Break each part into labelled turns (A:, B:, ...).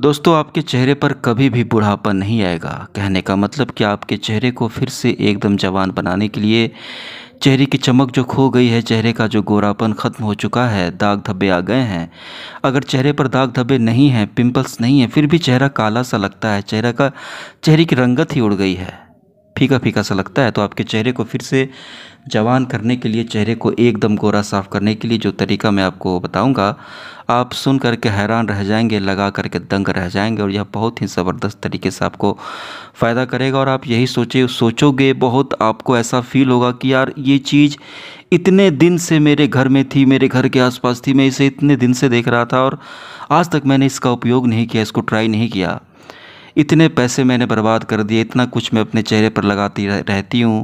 A: दोस्तों आपके चेहरे पर कभी भी बुढ़ापा नहीं आएगा कहने का मतलब कि आपके चेहरे को फिर से एकदम जवान बनाने के लिए चेहरे की चमक जो खो गई है चेहरे का जो गोरापन ख़त्म हो चुका है दाग धब्बे आ गए हैं अगर चेहरे पर दाग धब्बे नहीं हैं पिंपल्स नहीं हैं फिर भी चेहरा काला सा लगता है चेहरा का चेहरे की रंगत ही उड़ गई है फीका फीका सा लगता है तो आपके चेहरे को फिर से जवान करने के लिए चेहरे को एकदम गोरा साफ़ करने के लिए जो तरीका मैं आपको बताऊंगा आप सुन कर के हैरान रह जाएंगे लगा करके दंग रह जाएंगे और यह बहुत ही ज़बरदस्त तरीके से आपको फ़ायदा करेगा और आप यही सोचे सोचोगे बहुत आपको ऐसा फील होगा कि यार ये चीज़ इतने दिन से मेरे घर में थी मेरे घर के आसपास थी मैं इसे इतने दिन से देख रहा था और आज तक मैंने इसका उपयोग नहीं किया इसको ट्राई नहीं किया इतने पैसे मैंने बर्बाद कर दिए इतना कुछ मैं अपने चेहरे पर लगाती रहती हूँ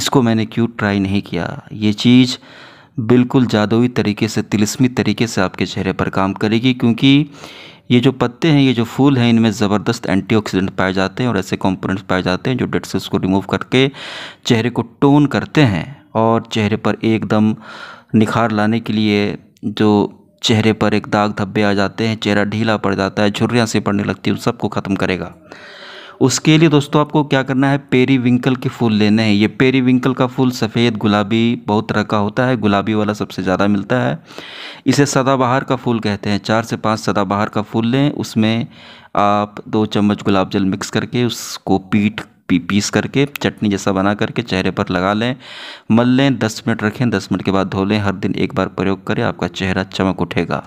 A: इसको मैंने क्यों ट्राई नहीं किया ये चीज़ बिल्कुल जादुई तरीके से तिलस्मी तरीके से आपके चेहरे पर काम करेगी क्योंकि ये जो पत्ते हैं ये जो फूल हैं इनमें ज़बरदस्त एंटीऑक्सीडेंट पाए जाते हैं और ऐसे कंपोनेंट्स पाए जाते हैं जो डेड सेल्स को रिमूव करके चेहरे को टोन करते हैं और चेहरे पर एकदम निखार लाने के लिए जो चेहरे पर एक दाग धब्बे आ जाते हैं चेहरा ढीला पड़ जाता है झुर्रियाँ से पड़ने लगती है उन सबको ख़त्म करेगा उसके लिए दोस्तों आपको क्या करना है पेरी विंकल के फूल लेने हैं ये पेरी विंकल का फूल सफ़ेद गुलाबी बहुत तरह का होता है गुलाबी वाला सबसे ज़्यादा मिलता है इसे सदाबहार का फूल कहते हैं चार से पाँच सदाबहार का फूल लें उसमें आप दो चम्मच गुलाब जल मिक्स करके उसको पीट पी पीस करके चटनी जैसा बना करके चेहरे पर लगा लें मल लें दस मिनट रखें दस मिनट के बाद धो लें हर दिन एक बार प्रयोग करें आपका चेहरा चमक उठेगा